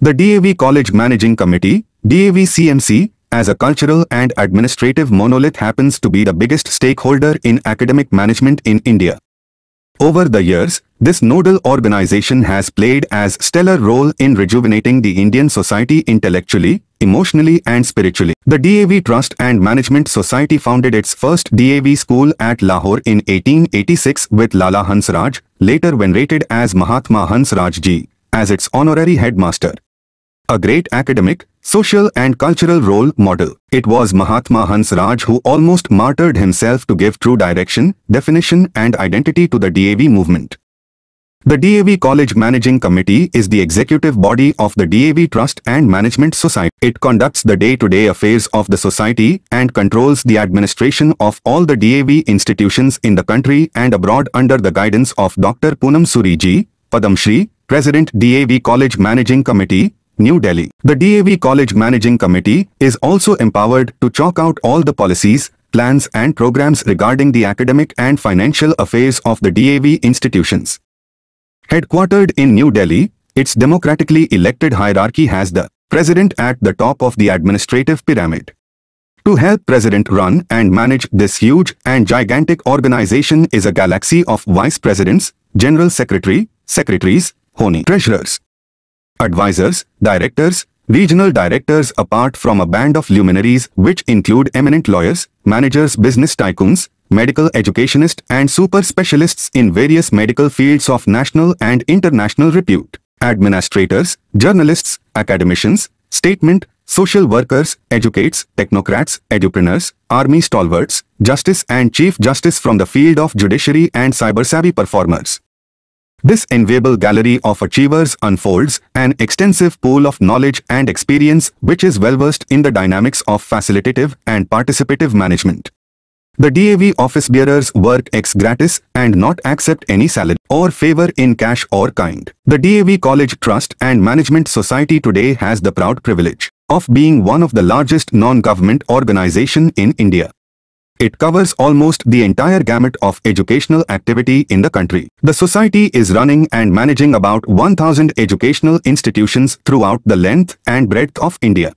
The DAV College Managing Committee, DAV CMC, as a cultural and administrative monolith happens to be the biggest stakeholder in academic management in India. Over the years, this nodal organization has played as stellar role in rejuvenating the Indian society intellectually, emotionally and spiritually. The DAV Trust and Management Society founded its first DAV school at Lahore in 1886 with Lala Hansraj, later venerated as Mahatma Hansrajji, as its honorary headmaster a great academic, social and cultural role model. It was Mahatma Hans Raj who almost martyred himself to give true direction, definition and identity to the DAV movement. The DAV College Managing Committee is the executive body of the DAV Trust and Management Society. It conducts the day-to-day -day affairs of the society and controls the administration of all the DAV institutions in the country and abroad under the guidance of Dr. Poonam Suriji, Padamshri, President DAV College Managing Committee, New Delhi. The DAV College Managing Committee is also empowered to chalk out all the policies, plans and programs regarding the academic and financial affairs of the DAV institutions. Headquartered in New Delhi, its democratically elected hierarchy has the President at the top of the administrative pyramid. To help President run and manage this huge and gigantic organization is a galaxy of Vice Presidents, General Secretary, Secretaries, Honi, Treasurers, advisors, directors, regional directors apart from a band of luminaries which include eminent lawyers, managers, business tycoons, medical educationists and super specialists in various medical fields of national and international repute, administrators, journalists, academicians, statement, social workers, educates, technocrats, edupreneurs, army stalwarts, justice and chief justice from the field of judiciary and cyber-savvy performers. This enviable gallery of achievers unfolds an extensive pool of knowledge and experience which is well-versed in the dynamics of facilitative and participative management. The DAV office bearers work ex gratis and not accept any salary or favor in cash or kind. The DAV College Trust and Management Society today has the proud privilege of being one of the largest non-government organization in India. It covers almost the entire gamut of educational activity in the country. The society is running and managing about 1,000 educational institutions throughout the length and breadth of India.